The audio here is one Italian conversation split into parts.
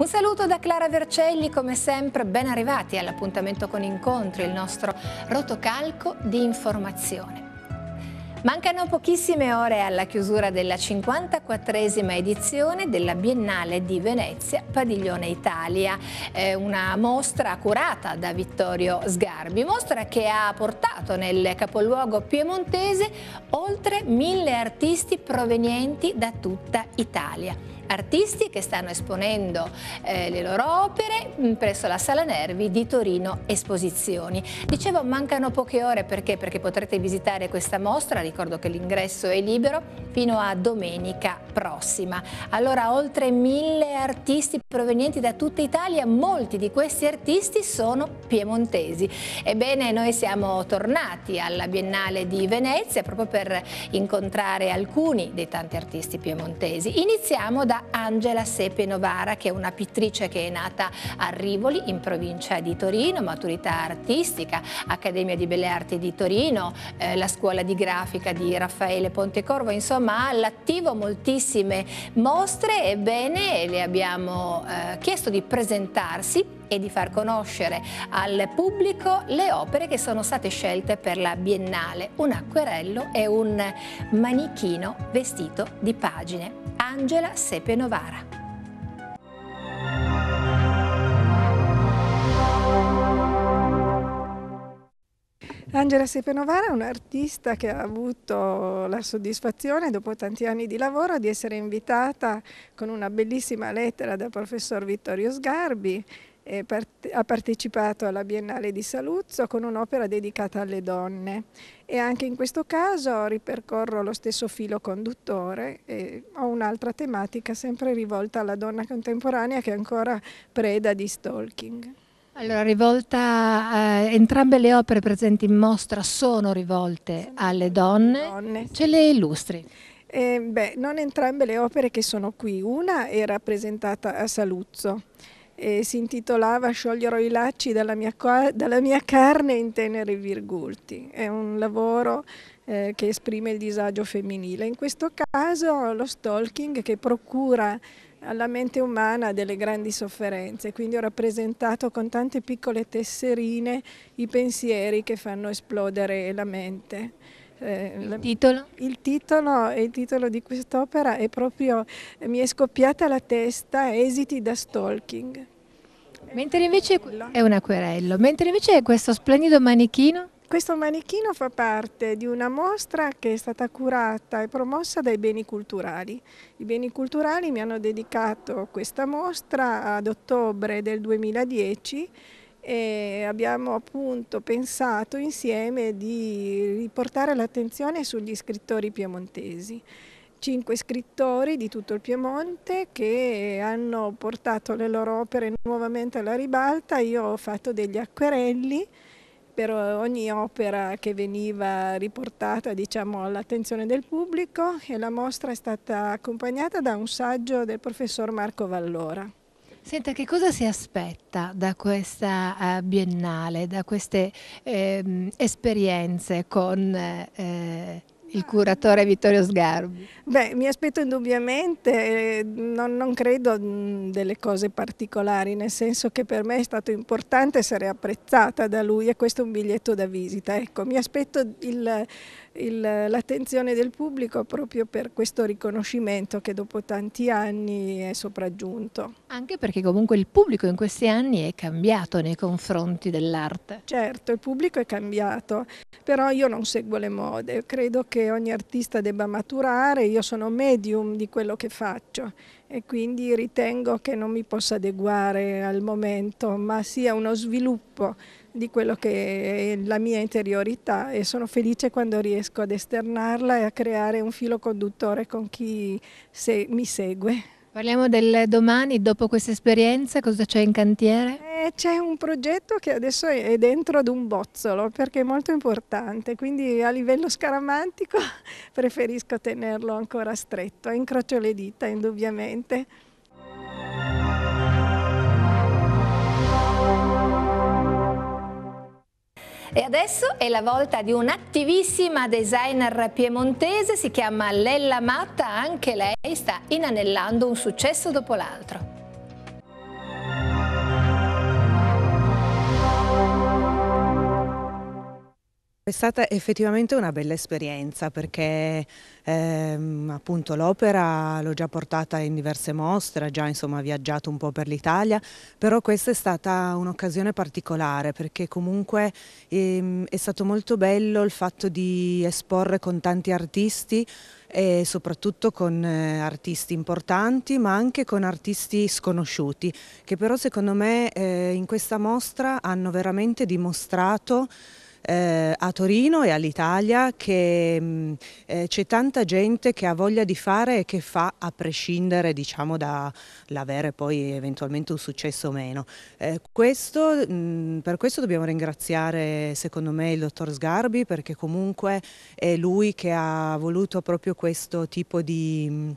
Un saluto da Clara Vercelli, come sempre ben arrivati all'appuntamento con Incontri, il nostro rotocalco di informazione. Mancano pochissime ore alla chiusura della 54esima edizione della Biennale di Venezia Padiglione Italia, È una mostra curata da Vittorio Sgarbi, mostra che ha portato nel capoluogo piemontese oltre mille artisti provenienti da tutta Italia artisti che stanno esponendo eh, le loro opere mm, presso la Sala Nervi di Torino Esposizioni. Dicevo mancano poche ore perché? Perché potrete visitare questa mostra, ricordo che l'ingresso è libero, fino a domenica prossima. Allora oltre mille artisti provenienti da tutta Italia, molti di questi artisti sono piemontesi. Ebbene noi siamo tornati alla Biennale di Venezia proprio per incontrare alcuni dei tanti artisti piemontesi. Iniziamo da Angela Sepe Novara che è una pittrice che è nata a Rivoli in provincia di Torino, maturità artistica, Accademia di Belle Arti di Torino, eh, la scuola di grafica di Raffaele Pontecorvo, insomma ha all'attivo moltissime mostre, ebbene le abbiamo eh, chiesto di presentarsi e di far conoscere al pubblico le opere che sono state scelte per la Biennale, un acquerello e un manichino vestito di pagine. Angela Sepe Novara. Angela Sepenovara è un'artista che ha avuto la soddisfazione, dopo tanti anni di lavoro, di essere invitata con una bellissima lettera dal professor Vittorio Sgarbi ha partecipato alla Biennale di Saluzzo con un'opera dedicata alle donne e anche in questo caso ripercorro lo stesso filo conduttore e ho un'altra tematica sempre rivolta alla donna contemporanea che è ancora preda di stalking. Allora, rivolta, eh, entrambe le opere presenti in mostra sono rivolte alle donne. donne. Ce le illustri? Eh, beh, non entrambe le opere che sono qui. Una è rappresentata a Saluzzo e si intitolava Scioglierò i lacci dalla mia, dalla mia carne in tenere virgulti. È un lavoro eh, che esprime il disagio femminile. In questo caso lo stalking che procura alla mente umana delle grandi sofferenze, quindi ho rappresentato con tante piccole tesserine i pensieri che fanno esplodere la mente. Eh, il, titolo? Il, titolo, il titolo di quest'opera è proprio Mi è scoppiata la testa, esiti da stalking. Mentre invece è un acquerello, mentre invece è questo splendido manichino? Questo manichino fa parte di una mostra che è stata curata e promossa dai beni culturali. I beni culturali mi hanno dedicato questa mostra ad ottobre del 2010 e abbiamo appunto pensato insieme di riportare l'attenzione sugli scrittori piemontesi. Cinque scrittori di tutto il Piemonte che hanno portato le loro opere nuovamente alla ribalta. Io ho fatto degli acquerelli per ogni opera che veniva riportata diciamo, all'attenzione del pubblico e la mostra è stata accompagnata da un saggio del professor Marco Vallora. Senta, che cosa si aspetta da questa eh, biennale, da queste eh, esperienze con eh, il curatore Vittorio Sgarbi? Beh, mi aspetto indubbiamente, eh, non, non, credo mm, delle cose particolari, nel senso che per me è stato importante essere apprezzata da lui e questo è un biglietto da visita. Ecco, mi aspetto il l'attenzione del pubblico proprio per questo riconoscimento che dopo tanti anni è sopraggiunto. Anche perché comunque il pubblico in questi anni è cambiato nei confronti dell'arte. Certo, il pubblico è cambiato, però io non seguo le mode, credo che ogni artista debba maturare, io sono medium di quello che faccio e quindi ritengo che non mi possa adeguare al momento, ma sia uno sviluppo di quello che è la mia interiorità e sono felice quando riesco ad esternarla e a creare un filo conduttore con chi se mi segue. Parliamo del domani, dopo questa esperienza cosa c'è in cantiere? Eh, c'è un progetto che adesso è dentro ad un bozzolo perché è molto importante, quindi a livello scaramantico preferisco tenerlo ancora stretto, incrocio le dita indubbiamente. E adesso è la volta di un'attivissima designer piemontese, si chiama Lella Matta, anche lei sta inanellando un successo dopo l'altro. È stata effettivamente una bella esperienza perché ehm, l'opera l'ho già portata in diverse mostre, ho già insomma viaggiato un po' per l'Italia, però questa è stata un'occasione particolare perché comunque ehm, è stato molto bello il fatto di esporre con tanti artisti e soprattutto con eh, artisti importanti ma anche con artisti sconosciuti che però secondo me eh, in questa mostra hanno veramente dimostrato eh, a Torino e all'Italia che mm, eh, c'è tanta gente che ha voglia di fare e che fa a prescindere diciamo, dall'avere poi eventualmente un successo o meno. Eh, questo, mh, mm, per questo dobbiamo ringraziare secondo me il dottor Sgarbi perché comunque è lui che ha voluto proprio questo tipo di... Mh, mm,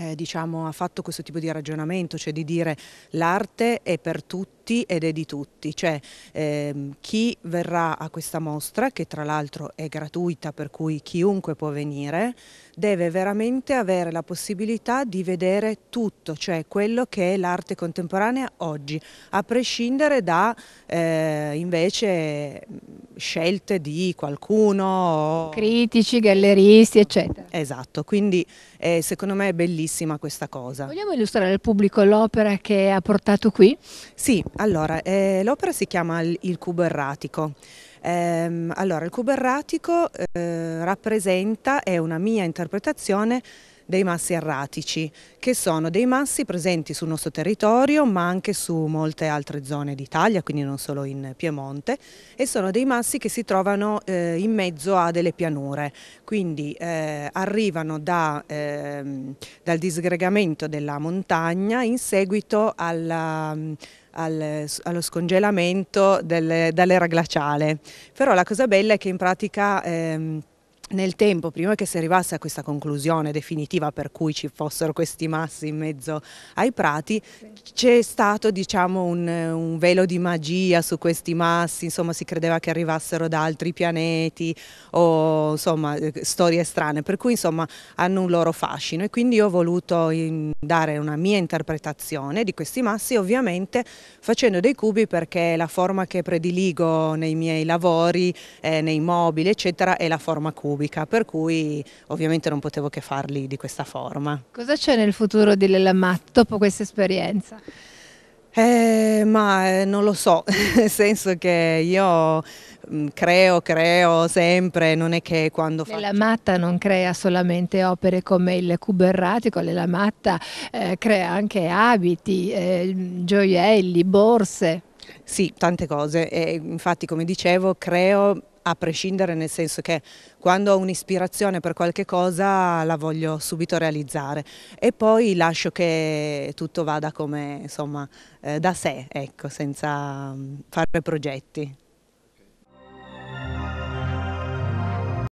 eh, diciamo, ha fatto questo tipo di ragionamento, cioè di dire l'arte è per tutti tutti ed è di tutti, cioè ehm, chi verrà a questa mostra, che tra l'altro è gratuita per cui chiunque può venire, deve veramente avere la possibilità di vedere tutto, cioè quello che è l'arte contemporanea oggi, a prescindere da eh, invece scelte di qualcuno. Critici, galleristi, eccetera. Esatto, quindi eh, secondo me è bellissima questa cosa. Vogliamo illustrare al pubblico l'opera che ha portato qui? Sì, allora, eh, l'opera si chiama Il cubo erratico. Eh, allora, il cubo erratico eh, rappresenta, è una mia interpretazione, dei massi erratici, che sono dei massi presenti sul nostro territorio ma anche su molte altre zone d'Italia, quindi non solo in Piemonte, e sono dei massi che si trovano eh, in mezzo a delle pianure, quindi eh, arrivano da, eh, dal disgregamento della montagna in seguito alla al, allo scongelamento del, dell'era glaciale. Però la cosa bella è che in pratica... Ehm, nel tempo, prima che si arrivasse a questa conclusione definitiva per cui ci fossero questi massi in mezzo ai prati, c'è stato diciamo, un, un, velo di magia su questi massi, insomma si credeva che arrivassero da altri pianeti o insomma eh, storie strane, per cui insomma hanno un loro fascino e quindi io ho voluto dare una mia interpretazione di questi massi, ovviamente facendo dei cubi perché la forma che prediligo nei miei lavori, eh, nei mobili eccetera è la forma cubica cubica, per cui ovviamente non potevo che farli di questa forma. Cosa c'è nel futuro di Lelamat dopo questa esperienza? Eh, ma eh, non lo so, nel senso che io mm, creo, creo sempre, non è che quando faccio... La Matta non crea solamente opere come il cubo erratico, la Matta eh, crea anche abiti, eh, gioielli, borse. Sì, tante cose. E infatti, come dicevo, creo a prescindere nel senso che quando ho un'ispirazione per qualche cosa la voglio subito realizzare e poi lascio che tutto vada come insomma eh, da sé, ecco, senza mm, fare progetti.